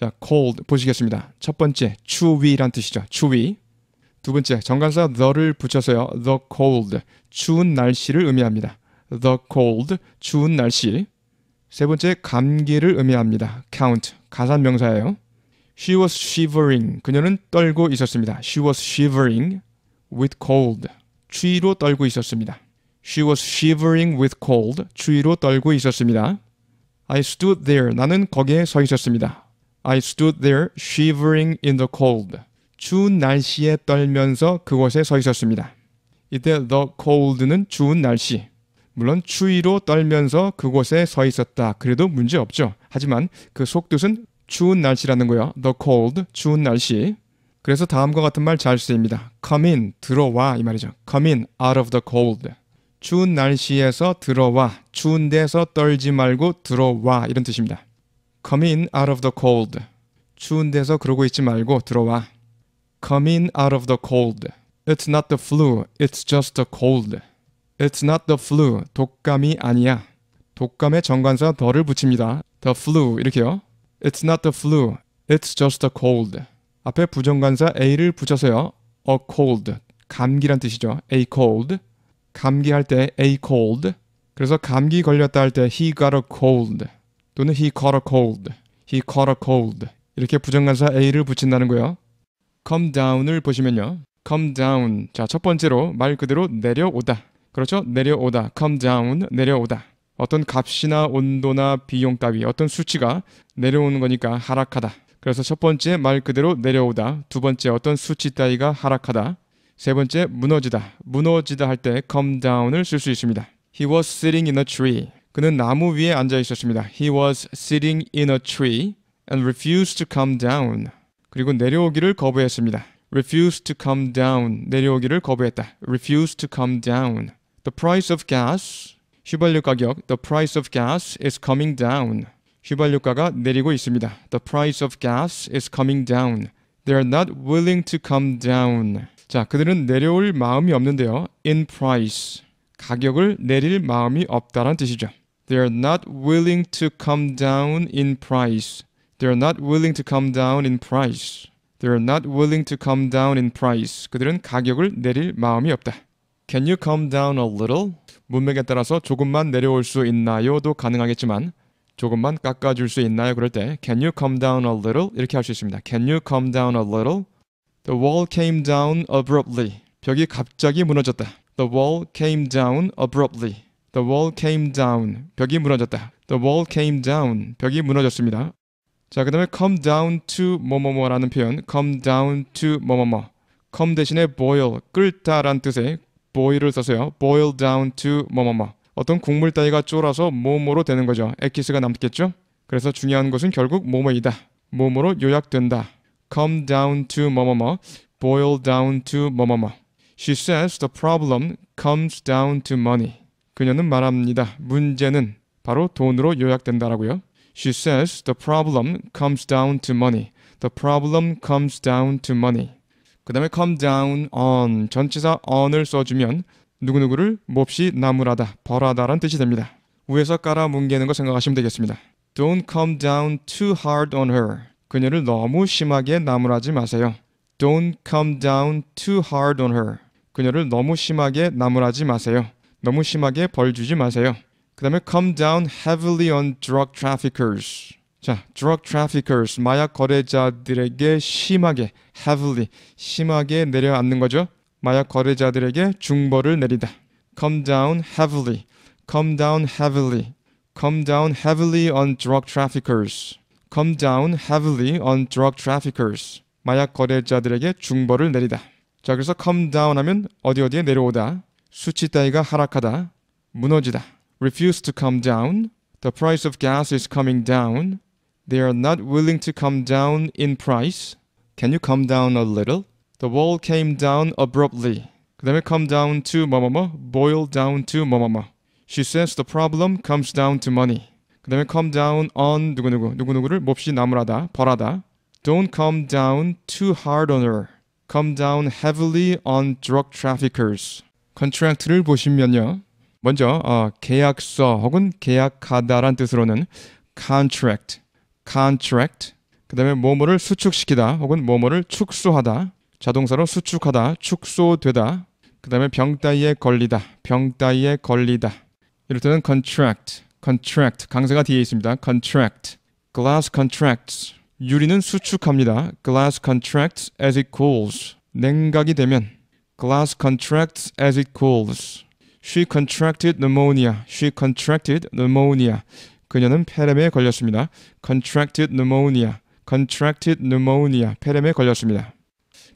자, cold 보시겠습니다. 첫 번째 추위란 뜻이죠. 추위. 두 번째 정관사 the를 붙여서요. the cold 추운 날씨를 의미합니다. the cold 추운 날씨. 세 번째 감기를 의미합니다. count 가산 명사예요. She was shivering. 그녀는 떨고 있었습니다. She was shivering with cold. 추위로 떨고 있었습니다. She was shivering with cold. 추위로 떨고 있었습니다. I stood there. 나는 거기에 서 있었습니다. I stood there shivering in the cold. 추운 날씨에 떨면서 그곳에 서 있었습니다. 이때 the cold는 추운 날씨. 물론 추위로 떨면서 그곳에 서 있었다. 그래도 문제 없죠. 하지만 그 속뜻은 추운 날씨라는 거예요. The cold, 추운 날씨. 그래서 다음과 같은 말 잘 쓰입니다. Come in, 들어와 이 말이죠. Come in, out of the cold. 추운 날씨에서 들어와, 추운 데서 떨지 말고 들어와 이런 뜻입니다. Come in out of the cold. 추운 데서 그러고 있지 말고 들어와. Come in out of the cold. It's not the flu. It's just a cold. It's not the flu. 독감이 아니야. 독감의 정관사 더를 붙입니다. The flu 이렇게요. It's not the flu. It's just a cold. 앞에 부정관사 a를 붙여서요. A cold. 감기란 뜻이죠. A cold. 감기할 때 a cold. 그래서 감기 걸렸다 할 때 he got a cold. 또는 he caught a cold, he caught a cold 이렇게 부정관사 a를 붙인다는 거예요. come down을 보시면요. come down. 자, 첫 번째로 말 그대로 내려오다. 그렇죠? 내려오다. come down. 내려오다. 어떤 값이나 온도나 비용값이 어떤 수치가 내려오는 거니까 하락하다. 그래서 첫 번째 말 그대로 내려오다. 두 번째 어떤 수치 따위가 하락하다. 세 번째 무너지다. 무너지다 할 때 come down을 쓸 수 있습니다. He was sitting in a tree. 그는 나무 위에 앉아 있었습니다. He was sitting in a tree and refused to come down. 그리고 내려오기를 거부했습니다. refused to come down. 내려오기를 거부했다. refused to come down. The price of gas. 휘발유 가격. The price of gas is coming down. 휘발유가가 내리고 있습니다. The price of gas is coming down. They are not willing to come down. 자, 그들은 내려올 마음이 없는데요. In price. 가격을 내릴 마음이 없다란 뜻이죠. They are not willing to come down in price. They are not willing to come down in price. They are not willing to come down in price. 그들은 가격을 내릴 마음이 없다. Can you come down a little? 문맥에 따라서 조금만 내려올 수 있나요도 가능하겠지만 조금만 깎아줄 수 있나요? 그럴 때 Can you come down a little? 이렇게 할 수 있습니다. Can you come down a little? The wall came down abruptly. 벽이 갑자기 무너졌다. The wall came down abruptly. The wall came down. 벽이 무너졌다. The wall came down. 벽이 무너졌습니다. 자, 그 다음에 come down to 뭐뭐뭐라는 표현. come down to 뭐뭐뭐. come 대신에 boil, 끓다란 뜻의 boil을 써서요. boil down to 뭐뭐뭐. 어떤 국물 따위가 쫄아서 뭐뭐로 되는 거죠. 액기스가 남겠죠? 그래서 중요한 것은 결국 뭐뭐이다. 뭐뭐로 요약된다. come down to 뭐뭐뭐, boil down to 뭐뭐뭐. She says the problem comes down to money. 그녀는 말합니다. 문제는 바로 돈으로 요약된다라고요. She says the problem comes down to money. The problem comes down to money. 그 다음에 come down on 전치사 on을 써주면 누구누구를 몹시 나무라다, 벌하다란 뜻이 됩니다. 위에서 깔아 뭉개는 거 생각하시면 되겠습니다. Don't come down too hard on her. 그녀를 너무 심하게 나무라지 마세요. Don't come down too hard on her. 그녀를 너무 심하게 나무라지 마세요. 너무 심하게 벌 주지 마세요. 그 다음에 come down heavily on drug traffickers. 자, drug traffickers, 마약 거래자들에게 심하게, heavily, 심하게 내려앉는 거죠. 마약 거래자들에게 중벌을 내리다. come down heavily, come down heavily, come down heavily on drug traffickers, come down heavily on drug traffickers. 마약 거래자들에게 중벌을 내리다. 자, 그래서 come down 하면 어디 어디에 내려오다. 수치 따위가 하락하다. 무너지다. refuse to come down. The price of gas is coming down. They are not willing to come down in price. Can you come down a little? The wall came down abruptly. 그 다음에 come down to 뭐뭐뭐, boil down to 뭐뭐뭐. She says the problem comes down to money. 그 다음에 come down on 누구누구, 누구누구를 몹시 나무라다, 벌하다. Don't come down too hard on her. come down heavily on drug traffickers. 컨트랙트를 보시면요. 먼저 어, 계약서 혹은 계약하다란 뜻으로는 contract, contract, 그 다음에 뭐뭐를 수축시키다 혹은 뭐뭐를 축소하다, 자동사로 수축하다, 축소되다, 그 다음에 병 따위에 걸리다, 병 따위에 걸리다. 이럴 때는 contract, contract, 강세가 뒤에 있습니다. contract, glass contracts, 유리는 수축합니다. Glass contracts as it cools. 냉각이 되면 Glass contracts as it cools. She contracted pneumonia. She contracted pneumonia. 그녀는 폐렴에 걸렸습니다. Contracted pneumonia. Contracted pneumonia. 폐렴에 걸렸습니다.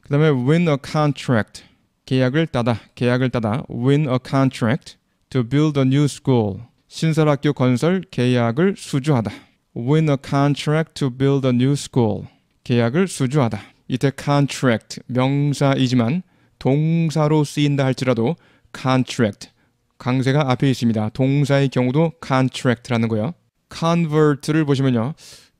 그 다음에 win a contract. 계약을 따다. 계약을 따다. win a contract to build a new school. 신설학교 건설 계약을 수주하다. win a contract to build a new school. 계약을 수주하다. 이때 contract 명사이지만 동사로 쓰인다 할지라도 contract 강세가 앞에 있습니다. 동사의 경우도 contract라는 거예요. convert를 보시면요.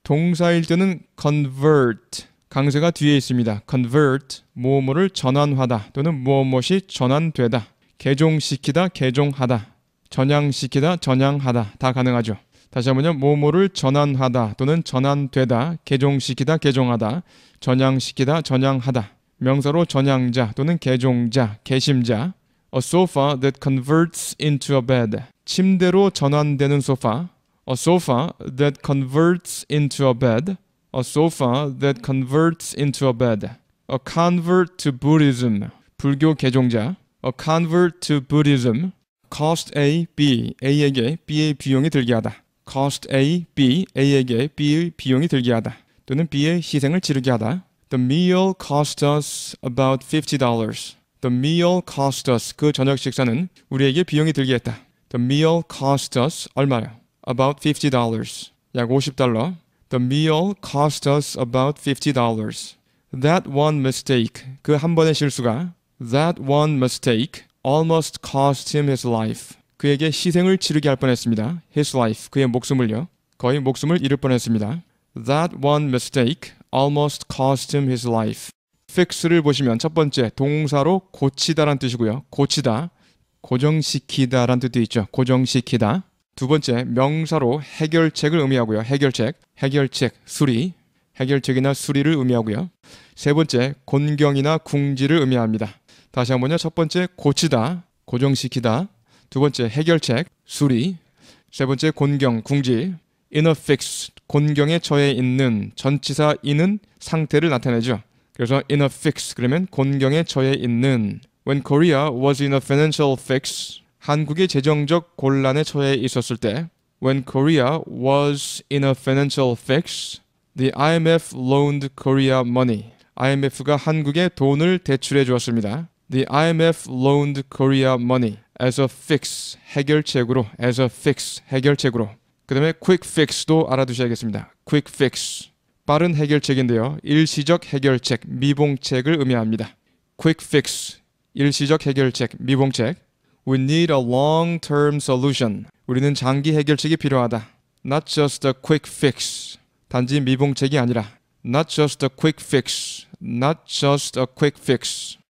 동사일 때는 convert 강세가 뒤에 있습니다. convert 뭐뭐를 전환하다 또는 뭐뭐이 전환되다 개종시키다 개종하다 전향시키다 전향하다 다 가능하죠. 다시 한번요. 뭐뭐를 전환하다 또는 전환되다, 개종시키다, 개종하다, 전향시키다, 전향하다. 명사로 전향자 또는 개종자, 개심자. A sofa that converts into a bed. 침대로 전환되는 소파. A sofa that converts into a bed. A sofa that converts into a bed. A convert to Buddhism. 불교 개종자. A convert to Buddhism. Cost A, B. A에게 B의 비용이 들게 하다. cost A, B, A에게 B의 비용이 들게 하다 또는 B의 희생을 지르게 하다 The meal cost us about $50. The meal cost us 그 저녁 식사는 우리에게 비용이 들게 했다. The meal cost us 얼마요? About $50. 약 50달러. The meal cost us about $50. That one mistake 그 한 번의 실수가 that one mistake almost cost him his life. 그에게 희생을 치르게 할 뻔했습니다. His life, 그의 목숨을요. 거의 목숨을 잃을 뻔했습니다. That one mistake almost cost him his life. fix를 보시면 첫 번째 동사로 고치다란 뜻이고요. 고치다, 고정시키다란 뜻도 있죠. 고정시키다. 두 번째 명사로 해결책을 의미하고요. 해결책, 해결책, 수리, 해결책이나 수리를 의미하고요. 세 번째 곤경이나 궁지를 의미합니다. 다시 한번요. 첫 번째 고치다, 고정시키다. 두 번째 해결책 수리, 세 번째 곤경 궁지, inner fix 곤경에 처해 있는 전치사 in은 상태를 나타내죠. 그래서 inner fix 그러면 곤경에 처해 있는 When Korea was in a financial fix 한국의 재정적 곤란에 처해 있었을 때 When Korea was in a financial fix the IMF loaned Korea money IMF가 한국에 돈을 대출해 주었습니다. The IMF loaned Korea money as a fix 해결책으로 as a fix 해결책으로 그 다음에 quick fix도 알아두셔야겠습니다. quick fix 빠른 해결책인데요. 일시적 해결책 미봉책을 의미합니다. quick fix 일시적 해결책 미봉책 We need a long-term solution. 우리는 장기 해결책이 필요하다. Not just a quick fix. 단지 미봉책이 아니라 Not just a quick fix. Not just a quick fix.